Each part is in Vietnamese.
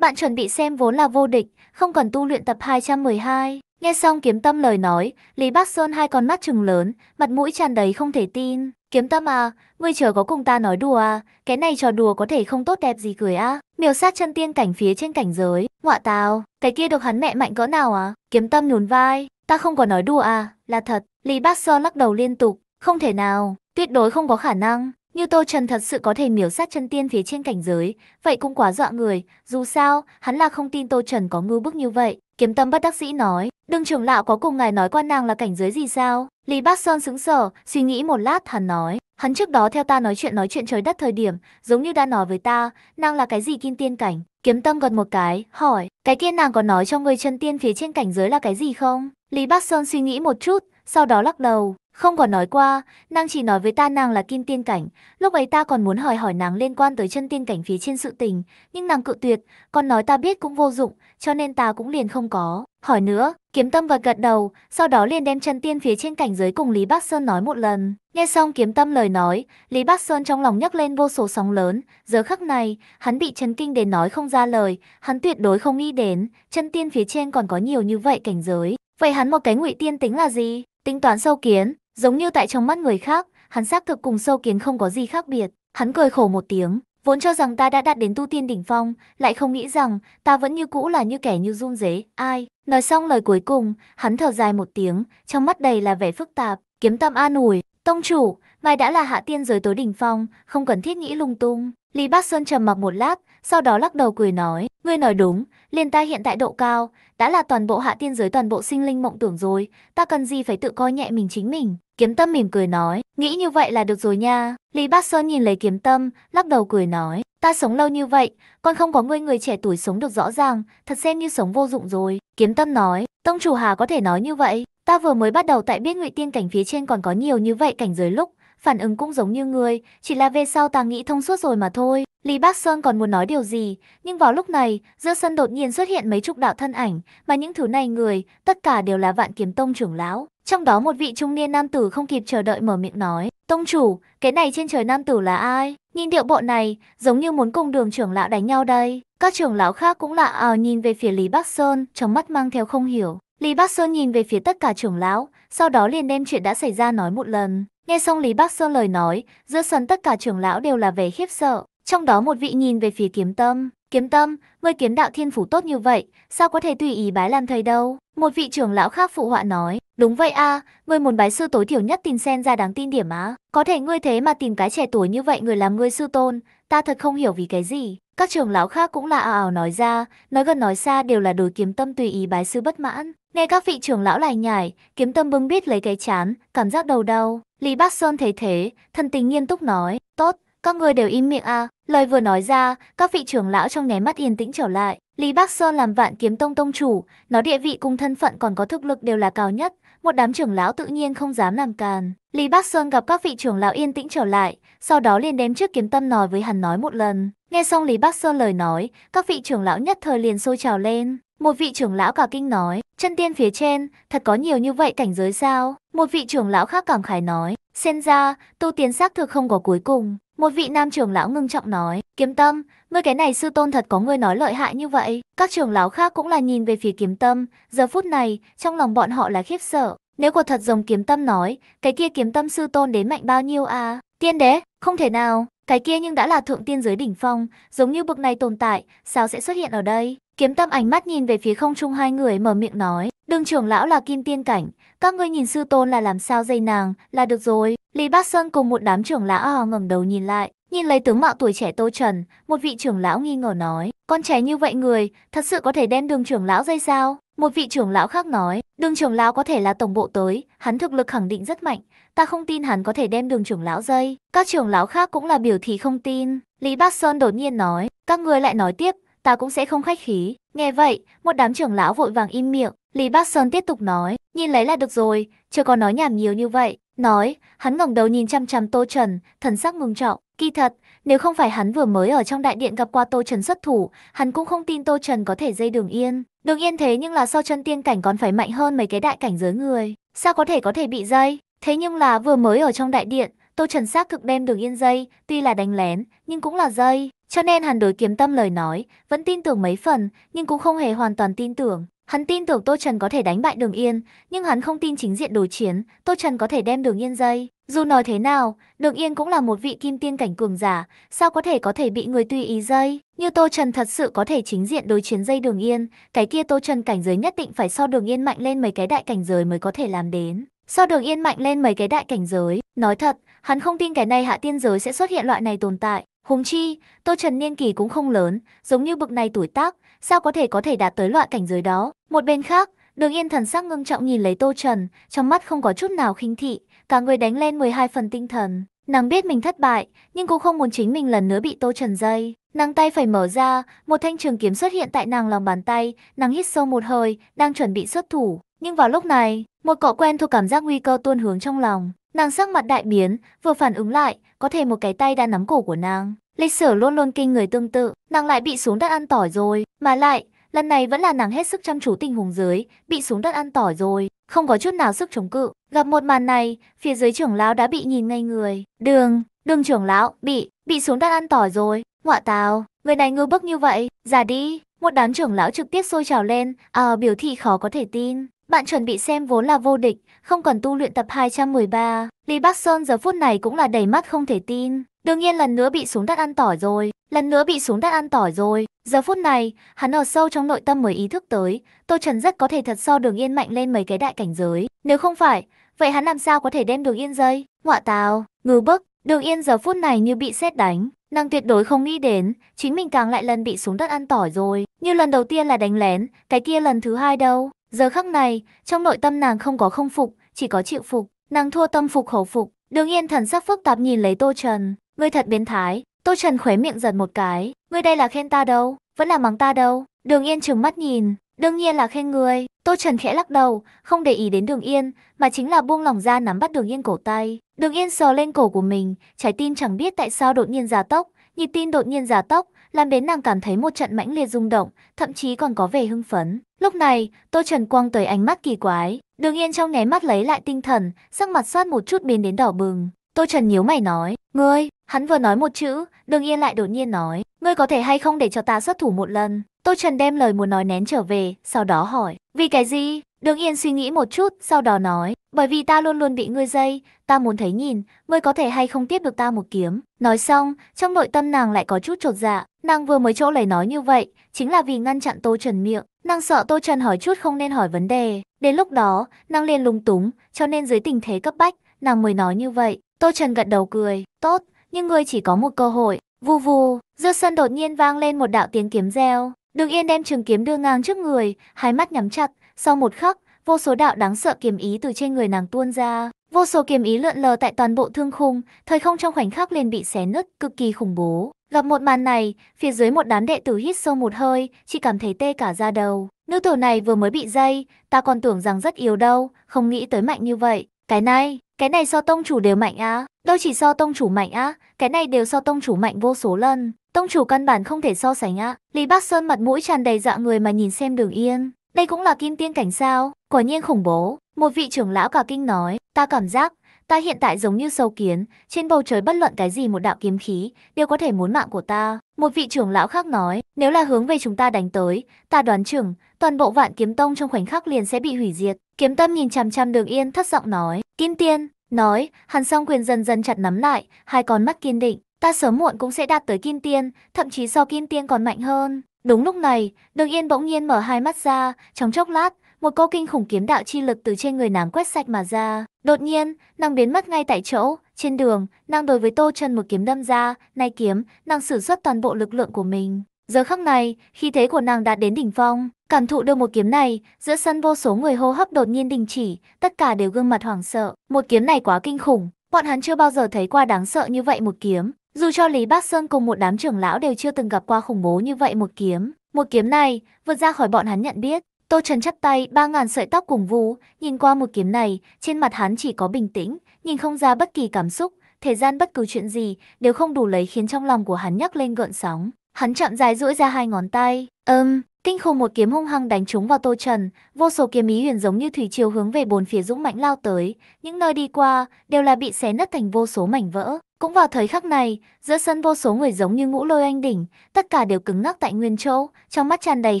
Bạn chuẩn bị xem vốn là vô địch, không cần tu luyện tập 212. Nghe xong kiếm tâm lời nói, Lý Bắc Sơn hai con mắt trừng lớn, mặt mũi tràn đầy không thể tin. Kiếm tâm à, ngươi chờ có cùng ta nói đùa à, cái này trò đùa có thể không tốt đẹp gì cười à. miêu sát chân tiên cảnh phía trên cảnh giới, ngọa tào, cái kia được hắn mẹ mạnh cỡ nào à. Kiếm tâm nhún vai, ta không có nói đùa à, là thật. Lý Bắc Sơn lắc đầu liên tục, không thể nào, tuyệt đối không có khả năng. Như Tô Trần thật sự có thể miểu sát chân tiên phía trên cảnh giới, vậy cũng quá dọa người, dù sao, hắn là không tin Tô Trần có mưu bức như vậy. Kiếm tâm bất đắc sĩ nói, đương trưởng lão có cùng ngài nói qua nàng là cảnh giới gì sao? Lý Bác Sơn sững sờ, suy nghĩ một lát hắn nói, hắn trước đó theo ta nói chuyện nói chuyện trời đất thời điểm, giống như đã nói với ta, nàng là cái gì kim tiên cảnh? Kiếm tâm gật một cái, hỏi, cái kia nàng có nói cho người chân tiên phía trên cảnh giới là cái gì không? Lý Bác Sơn suy nghĩ một chút, sau đó lắc đầu, không có nói qua, nàng chỉ nói với ta nàng là kim tiên cảnh, lúc ấy ta còn muốn hỏi hỏi nàng liên quan tới chân tiên cảnh phía trên sự tình, nhưng nàng cự tuyệt, còn nói ta biết cũng vô dụng, cho nên ta cũng liền không có. Hỏi nữa, kiếm tâm gật gật đầu, sau đó liền đem chân tiên phía trên cảnh giới cùng Lý Bác Sơn nói một lần. Nghe xong kiếm tâm lời nói, Lý Bác Sơn trong lòng nhấc lên vô số sóng lớn, giờ khắc này, hắn bị chấn kinh đến nói không ra lời, hắn tuyệt đối không nghĩ đến, chân tiên phía trên còn có nhiều như vậy cảnh giới. Vậy hắn một cái ngụy tiên tính là gì? Tính toán sâu kiến, Giống như tại trong mắt người khác, hắn xác thực cùng sâu kiến không có gì khác biệt. Hắn cười khổ một tiếng, vốn cho rằng ta đã đạt đến tu tiên đỉnh phong, lại không nghĩ rằng ta vẫn như cũ là như kẻ như run rế, ai. Nói xong lời cuối cùng, hắn thở dài một tiếng, trong mắt đầy là vẻ phức tạp, kiếm tâm an ủi, Tông chủ, ngài đã là hạ tiên giới tối đỉnh phong, không cần thiết nghĩ lung tung. Lý Bác Sơn trầm mặc một lát, sau đó lắc đầu cười nói, ngươi nói đúng, liền ta hiện tại độ cao, đã là toàn bộ hạ tiên giới toàn bộ sinh linh mộng tưởng rồi, ta cần gì phải tự coi nhẹ mình chính mình. Kiếm tâm mỉm cười nói, nghĩ như vậy là được rồi nha. Lý Bác Sơn nhìn lấy kiếm tâm, lắc đầu cười nói, ta sống lâu như vậy, còn không có ngươi người trẻ tuổi sống được rõ ràng, thật xem như sống vô dụng rồi. Kiếm tâm nói, tông chủ hà có thể nói như vậy, Ta vừa mới bắt đầu tại biết ngụy tiên cảnh phía trên còn có nhiều như vậy cảnh giới lúc, phản ứng cũng giống như người chỉ là về sau ta nghĩ thông suốt rồi mà thôi. Lý Bác Sơn còn muốn nói điều gì, nhưng vào lúc này, giữa sân đột nhiên xuất hiện mấy chục đạo thân ảnh, mà những thứ này người, tất cả đều là vạn kiếm tông trưởng lão. Trong đó một vị trung niên nam tử không kịp chờ đợi mở miệng nói, Tông chủ, cái này trên trời nam tử là ai? Nhìn điệu bộ này, giống như muốn cùng đường trưởng lão đánh nhau đây. Các trưởng lão khác cũng lạ à ờ, nhìn về phía Lý Bắc Sơn, trong mắt mang theo không hiểu. Lý Bắc Sơn nhìn về phía tất cả trưởng lão, sau đó liền đem chuyện đã xảy ra nói một lần. Nghe xong Lý Bắc Sơn lời nói, giữa sân tất cả trưởng lão đều là vẻ khiếp sợ, trong đó một vị nhìn về phía kiếm tâm. Kiếm tâm, ngươi kiếm đạo thiên phủ tốt như vậy, sao có thể tùy ý bái làm thầy đâu? Một vị trưởng lão khác phụ họa nói, đúng vậy a, à, ngươi muốn bái sư tối thiểu nhất tìm sen ra đáng tin điểm á. Có thể ngươi thế mà tìm cái trẻ tuổi như vậy người làm ngươi sư tôn, ta thật không hiểu vì cái gì. Các trưởng lão khác cũng là ảo ào nói ra, nói gần nói xa đều là đối kiếm tâm tùy ý bái sư bất mãn. Nghe các vị trưởng lão lải nhải, kiếm tâm bưng bít lấy cái chán, cảm giác đầu đau. Lý Bác Sơn thấy thế, thân tình nghiêm túc nói, tốt, các người đều im miệng à. Lời vừa nói ra, các vị trưởng lão trong nháy mắt yên tĩnh trở lại. Lý Bác Sơn làm vạn kiếm tông tông chủ, nó địa vị cùng thân phận còn có thực lực đều là cao nhất, một đám trưởng lão tự nhiên không dám làm càn. Lý Bác Sơn gặp các vị trưởng lão yên tĩnh trở lại, sau đó liền đem trước kiếm tâm nói với hắn nói một lần. Nghe xong Lý Bắc Sơn lời nói, các vị trưởng lão nhất thời liền sôi trào lên. Một vị trưởng lão cả kinh nói, chân tiên phía trên, thật có nhiều như vậy cảnh giới sao? Một vị trưởng lão khác cảm khải nói, xem ra, tu tiến xác thực không có cuối cùng. Một vị nam trưởng lão ngưng trọng nói, kiếm tâm, ngươi cái này sư tôn thật có ngươi nói lợi hại như vậy. Các trưởng lão khác cũng là nhìn về phía kiếm tâm, giờ phút này, trong lòng bọn họ là khiếp sợ. Nếu quả thật dòng kiếm tâm nói, cái kia kiếm tâm sư tôn đến mạnh bao nhiêu à? Tiên đế, không thể nào, cái kia nhưng đã là thượng tiên giới đỉnh phong, giống như bực này tồn tại, sao sẽ xuất hiện ở đây? Kiếm tâm ánh mắt nhìn về phía không trung hai người mở miệng nói, đương trưởng lão là kim tiên cảnh, các ngươi nhìn sư tôn là làm sao dây nàng, là được rồi. Lý Bác Sơn cùng một đám trưởng lão hò ngẩng đầu nhìn lại, nhìn lấy tướng mạo tuổi trẻ Tô Trần, một vị trưởng lão nghi ngờ nói, con trẻ như vậy người, thật sự có thể đem đường trưởng lão dây sao? Một vị trưởng lão khác nói, đường trưởng lão có thể là tổng bộ tới, hắn thực lực khẳng định rất mạnh, ta không tin hắn có thể đem đường trưởng lão dây. Các trưởng lão khác cũng là biểu thị không tin. Lý Bác Sơn đột nhiên nói, các người lại nói tiếp, ta cũng sẽ không khách khí. Nghe vậy, một đám trưởng lão vội vàng im miệng. Lý Bác Sơn tiếp tục nói, nhìn lấy là được rồi, chưa có nói nhảm nhiều như vậy. Nói, hắn ngẩng đầu nhìn chăm chăm Tô Trần, thần sắc ngưng trọng. Kỳ thật, nếu không phải hắn vừa mới ở trong đại điện gặp qua Tô Trần xuất thủ, hắn cũng không tin Tô Trần có thể dây đường yên. Đường yên thế nhưng là so chân tiên cảnh còn phải mạnh hơn mấy cái đại cảnh giới người. Sao có thể có thể bị dây? Thế nhưng là vừa mới ở trong đại điện, Tô Trần xác thực đem đường yên dây, tuy là đánh lén, nhưng cũng là dây. Cho nên hắn đối kiếm tâm lời nói, vẫn tin tưởng mấy phần, nhưng cũng không hề hoàn toàn tin tưởng. Hắn tin tưởng Tô Trần có thể đánh bại Đường Yên, nhưng hắn không tin chính diện đối chiến, Tô Trần có thể đem Đường Yên dây. Dù nói thế nào, Đường Yên cũng là một vị kim tiên cảnh cường giả, sao có thể có thể bị người tùy ý dây? Như Tô Trần thật sự có thể chính diện đối chiến dây Đường Yên, cái kia Tô Trần cảnh giới nhất định phải so Đường Yên mạnh lên mấy cái đại cảnh giới mới có thể làm đến. So Đường Yên mạnh lên mấy cái đại cảnh giới, nói thật, hắn không tin cái này hạ tiên giới sẽ xuất hiện loại này tồn tại. Hùng chi, Tô Trần niên kỳ cũng không lớn, giống như bực này tuổi tác, sao có thể có thể đạt tới loại cảnh giới đó. Một bên khác, Đường Yên thần sắc ngưng trọng nhìn lấy Tô Trần, trong mắt không có chút nào khinh thị, cả người đánh lên 12 phần tinh thần. Nàng biết mình thất bại, nhưng cũng không muốn chính mình lần nữa bị Tô Trần dây. Nàng tay phải mở ra, một thanh trường kiếm xuất hiện tại nàng lòng bàn tay, nàng hít sâu một hơi, đang chuẩn bị xuất thủ. Nhưng vào lúc này, một cọ quen thuộc cảm giác nguy cơ tuôn hướng trong lòng. Nàng sắc mặt đại biến, vừa phản ứng lại, có thể một cái tay đã nắm cổ của nàng. Lịch sử luôn luôn kinh người tương tự, nàng lại bị xuống đất ăn tỏi rồi, mà lại, lần này vẫn là nàng hết sức chăm chú tình huống dưới, bị xuống đất ăn tỏi rồi, không có chút nào sức chống cự. Gặp một màn này, phía dưới trưởng lão đã bị nhìn ngay người. Đường, đường trưởng lão, bị, bị xuống đất ăn tỏi rồi. Ngọa tào, người này ngư bức như vậy, ra đi. Một đám trưởng lão trực tiếp sôi trào lên, à, biểu thị khó có thể tin. Bạn chuẩn bị xem vốn là vô địch, không cần tu luyện tập 213. Lý Bắc Sơn giờ phút này cũng là đầy mắt không thể tin. Đương nhiên lần nữa bị xuống đất ăn tỏi rồi, lần nữa bị xuống đất ăn tỏi rồi. Giờ phút này, hắn ở sâu trong nội tâm mới ý thức tới, Tô Trần rất có thể thật so đường yên mạnh lên mấy cái đại cảnh giới. Nếu không phải, Vậy hắn làm sao có thể đem đường yên rơi Ngọa tào, ngư bức, đường yên giờ phút này như bị xét đánh. Nàng tuyệt đối không nghĩ đến, chính mình càng lại lần bị xuống đất ăn tỏi rồi. Như lần đầu tiên là đánh lén, cái kia lần thứ hai đâu. Giờ khắc này, trong nội tâm nàng không có không phục, chỉ có chịu phục. Nàng thua tâm phục khẩu phục. Đường yên thần sắc phức tạp nhìn lấy Tô Trần. Ngươi thật biến thái. Tô Trần khóe miệng giật một cái. Ngươi đây là khen ta đâu, vẫn là mắng ta đâu. Đường yên trừng mắt nhìn, Đương nhiên là khen người, Tô Trần khẽ lắc đầu, không để ý đến Đường Yên, mà chính là buông lỏng ra nắm bắt Đường Yên cổ tay. Đường Yên sờ lên cổ của mình, trái tim chẳng biết tại sao đột nhiên giá tốc, nhịp tim đột nhiên giá tốc, làm đến nàng cảm thấy một trận mãnh liệt rung động, thậm chí còn có vẻ hưng phấn. Lúc này, Tô Trần quang tới ánh mắt kỳ quái, Đường Yên trong nháy mắt lấy lại tinh thần, sắc mặt soát một chút biến đến đỏ bừng. Tô Trần nhíu mày nói, ngươi, Hắn vừa nói một chữ, đường yên lại đột nhiên nói. Ngươi có thể hay không để cho ta xuất thủ một lần? Tô Trần đem lời muốn nói nén trở về, sau đó hỏi. Vì cái gì? Đường Yên suy nghĩ một chút, sau đó nói, bởi vì ta luôn luôn bị ngươi dây, ta muốn thấy nhìn, ngươi có thể hay không tiếp được ta một kiếm. Nói xong, trong nội tâm nàng lại có chút trột dạ, nàng vừa mới chỗ lời nói như vậy, chính là vì ngăn chặn Tô Trần miệng. Nàng sợ Tô Trần hỏi chút không nên hỏi vấn đề, đến lúc đó, nàng liền lung túng, cho nên dưới tình thế cấp bách, nàng mới nói như vậy. Tô Trần gật đầu cười, tốt, nhưng ngươi chỉ có một cơ hội. Vù vù, giữa sân đột nhiên vang lên một đạo tiếng kiếm reo. Đường Yên đem trường kiếm đưa ngang trước người, hai mắt nhắm chặt, sau một khắc, vô số đạo đáng sợ kiếm ý từ trên người nàng tuôn ra. Vô số kiếm ý lượn lờ tại toàn bộ thương khung, thời không trong khoảnh khắc liền bị xé nứt, cực kỳ khủng bố. Gặp một màn này, phía dưới một đám đệ tử hít sâu một hơi, chỉ cảm thấy tê cả da đầu. Nữ tử này vừa mới bị dây, ta còn tưởng rằng rất yếu đâu, không nghĩ tới mạnh như vậy. Cái này, cái này so tông chủ đều mạnh á, đâu chỉ so tông chủ mạnh á, cái này đều so tông chủ mạnh vô số lần. Tông chủ căn bản không thể so sánh á. Lý Bắc Sơn mặt mũi tràn đầy dọa dạ người mà nhìn xem đường yên. Đây cũng là kim tiên cảnh sao, quả nhiên khủng bố. Một vị trưởng lão cả kinh nói, ta cảm giác Ta hiện tại giống như sâu kiến, trên bầu trời bất luận cái gì một đạo kiếm khí, đều có thể muốn mạng của ta. Một vị trưởng lão khác nói, nếu là hướng về chúng ta đánh tới, ta đoán chừng, toàn bộ vạn kiếm tông trong khoảnh khắc liền sẽ bị hủy diệt. Kiếm tâm nhìn chằm chằm đường yên thất giọng nói, kim tiên, nói, hàn song quyền dần dần chặt nắm lại, hai con mắt kiên định. Ta sớm muộn cũng sẽ đạt tới kim tiên, thậm chí so kim tiên còn mạnh hơn. Đúng lúc này, Đường Yên bỗng nhiên mở hai mắt ra, trong chốc lát, một cô kinh khủng kiếm đạo chi lực từ trên người nàng quét sạch mà ra. Đột nhiên, nàng biến mất ngay tại chỗ, trên đường, nàng đối với Tô Trần một kiếm đâm ra, nay kiếm, nàng sử xuất toàn bộ lực lượng của mình. Giờ khắc này, khi thế của nàng đạt đến đỉnh phong, cảm thụ được một kiếm này, giữa sân vô số người hô hấp đột nhiên đình chỉ, tất cả đều gương mặt hoảng sợ. Một kiếm này quá kinh khủng, bọn hắn chưa bao giờ thấy qua đáng sợ như vậy một kiếm. Dù cho Lý Bác Sơn cùng một đám trưởng lão đều chưa từng gặp qua khủng bố như vậy một kiếm. Một kiếm này, vượt ra khỏi bọn hắn nhận biết, Tô Trần chắp tay ba ngàn sợi tóc cùng vũ nhìn qua một kiếm này, trên mặt hắn chỉ có bình tĩnh, nhìn không ra bất kỳ cảm xúc, thời gian bất cứ chuyện gì đều không đủ lấy khiến trong lòng của hắn nhắc lên gợn sóng. Hắn chậm dài duỗi ra hai ngón tay, ầm, um, kinh khủng một kiếm hung hăng đánh trúng vào Tô Trần, vô số kiếm ý huyền giống như thủy chiều hướng về bốn phía dũng mạnh lao tới, những nơi đi qua đều là bị xé nứt thành vô số mảnh vỡ. Cũng vào thời khắc này, giữa sân vô số người giống như ngũ lôi anh đỉnh, tất cả đều cứng ngắc tại nguyên chỗ, trong mắt tràn đầy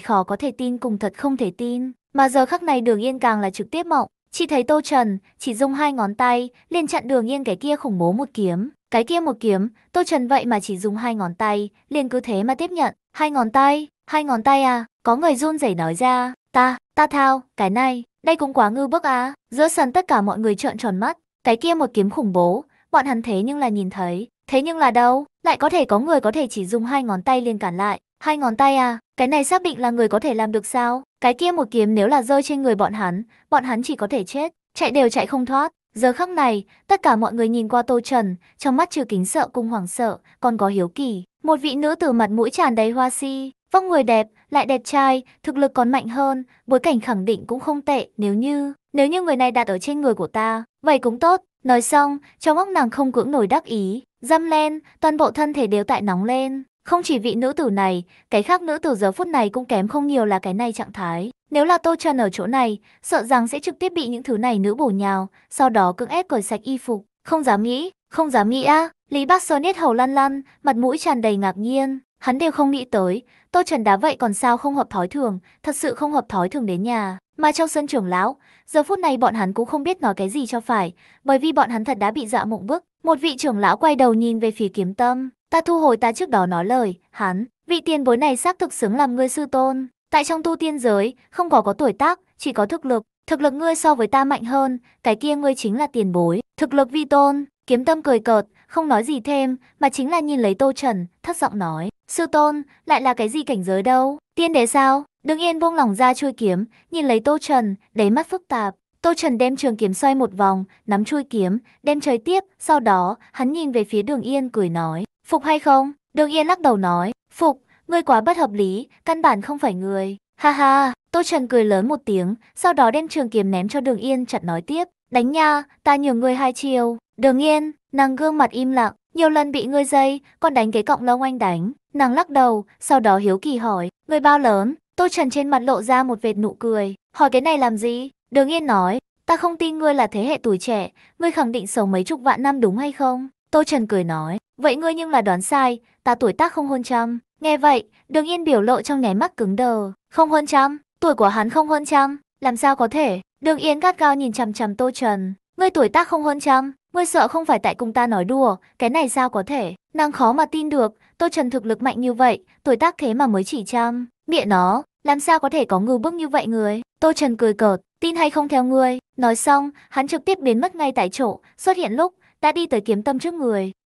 khó có thể tin cùng thật không thể tin. Mà giờ khắc này đường yên càng là trực tiếp mộng, chỉ thấy Tô Trần, chỉ dùng hai ngón tay, liền chặn đường yên cái kia khủng bố một kiếm. Cái kia một kiếm, Tô Trần vậy mà chỉ dùng hai ngón tay, liền cứ thế mà tiếp nhận. Hai ngón tay, hai ngón tay à, có người run rẩy nói ra, ta, ta thao, cái này, đây cũng quá ngư bức á. À. Giữa sân tất cả mọi người trợn tròn mắt, cái kia một kiếm khủng bố, bọn hắn thế nhưng là nhìn thấy, thế nhưng là đâu, lại có thể có người có thể chỉ dùng hai ngón tay liền cản lại. Hai ngón tay à, cái này xác định là người có thể làm được sao? Cái kia một kiếm nếu là rơi trên người bọn hắn, bọn hắn chỉ có thể chết, chạy đều chạy không thoát. Giờ khắc này, tất cả mọi người nhìn qua Tô Trần, trong mắt trừ kính sợ cùng hoảng sợ, còn có hiếu kỳ. Một vị nữ tử mặt mũi tràn đầy hoa si, vóc người đẹp, lại đẹp trai, thực lực còn mạnh hơn, bối cảnh khẳng định cũng không tệ nếu như, nếu như người này đặt ở trên người của ta, vậy cũng tốt, Nói xong, trong óc nàng không cưỡng nổi đắc ý, dăm len, toàn bộ thân thể đều tại nóng lên. Không chỉ vị nữ tử này, cái khác nữ tử giờ phút này cũng kém không nhiều là cái này trạng thái. Nếu là Tô Trần ở chỗ này, sợ rằng sẽ trực tiếp bị những thứ này nữ bổ nhào, sau đó cưỡng ép cởi sạch y phục. Không dám nghĩ, không dám nghĩ a Lý Bác Sơ niết hầu lăn lăn, mặt mũi tràn đầy ngạc nhiên. Hắn đều không nghĩ tới, Tô Trần đá vậy còn sao không hợp thói thường, thật sự không hợp thói thường đến nhà. Mà trong sân trưởng lão, giờ phút này bọn hắn cũng không biết nói cái gì cho phải, bởi vì bọn hắn thật đã bị dọa mộng bức. Một vị trưởng lão quay đầu nhìn về phía kiếm tâm, ta thu hồi ta trước đó nói lời, hắn, vị tiền bối này xác thực xứng làm ngươi sư tôn. Tại trong tu tiên giới, không có có tuổi tác, chỉ có thực lực, thực lực ngươi so với ta mạnh hơn, cái kia ngươi chính là tiền bối, thực lực vi tôn, kiếm tâm cười cợt, không nói gì thêm, mà chính là nhìn lấy tô trần, thất giọng nói, sư tôn, lại là cái gì cảnh giới đâu, tiên đế sao, Đương Yên buông lỏng ra chui kiếm, nhìn lấy Tô Trần, đáy mắt phức tạp. Tô Trần đem trường kiếm xoay một vòng, nắm chui kiếm, đem chơi tiếp, sau đó, hắn nhìn về phía Đường Yên cười nói, "Phục hay không?" Đường Yên lắc đầu nói, "Phục, ngươi quá bất hợp lý, căn bản không phải người." Ha ha, Tô Trần cười lớn một tiếng, sau đó đem trường kiếm ném cho Đường Yên chặt nói tiếp, "Đánh nha, ta nhường ngươi hai chiều." Đường Yên, nàng gương mặt im lặng, nhiều lần bị ngươi dây, còn đánh cái cọng lông anh đánh. Nàng lắc đầu, sau đó hiếu kỳ hỏi, "Ngươi bao lớn?" Tô Trần trên mặt lộ ra một vệt nụ cười, hỏi cái này làm gì? Đường Yên nói, ta không tin ngươi là thế hệ tuổi trẻ, ngươi khẳng định sống mấy chục vạn năm đúng hay không? Tô Trần cười nói, vậy ngươi nhưng là đoán sai, ta tuổi tác không hơn trăm. Nghe vậy, Đường Yên biểu lộ trong nháy mắt cứng đờ, không hơn trăm, tuổi của hắn không hơn trăm, làm sao có thể? Đường Yên gắt gao nhìn chằm chằm Tô Trần, ngươi tuổi tác không hơn trăm, ngươi sợ không phải tại cùng ta nói đùa, cái này sao có thể? Nàng khó mà tin được, Tô Trần thực lực mạnh như vậy, tuổi tác thế mà mới chỉ trăm, Mẹ nó, làm sao có thể có ngư bức như vậy người? Tô Trần cười cợt, tin hay không theo ngươi. Nói xong, hắn trực tiếp biến mất ngay tại chỗ, xuất hiện lúc, đã đi tới kiếm tâm trước người.